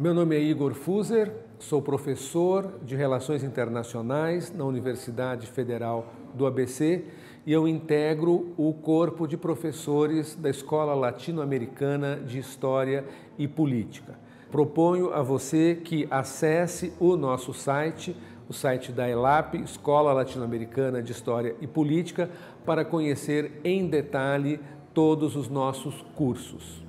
Meu nome é Igor Fuser, sou professor de Relações Internacionais na Universidade Federal do ABC e eu integro o corpo de professores da Escola Latino-Americana de História e Política. Proponho a você que acesse o nosso site, o site da ELAP, Escola Latino-Americana de História e Política, para conhecer em detalhe todos os nossos cursos.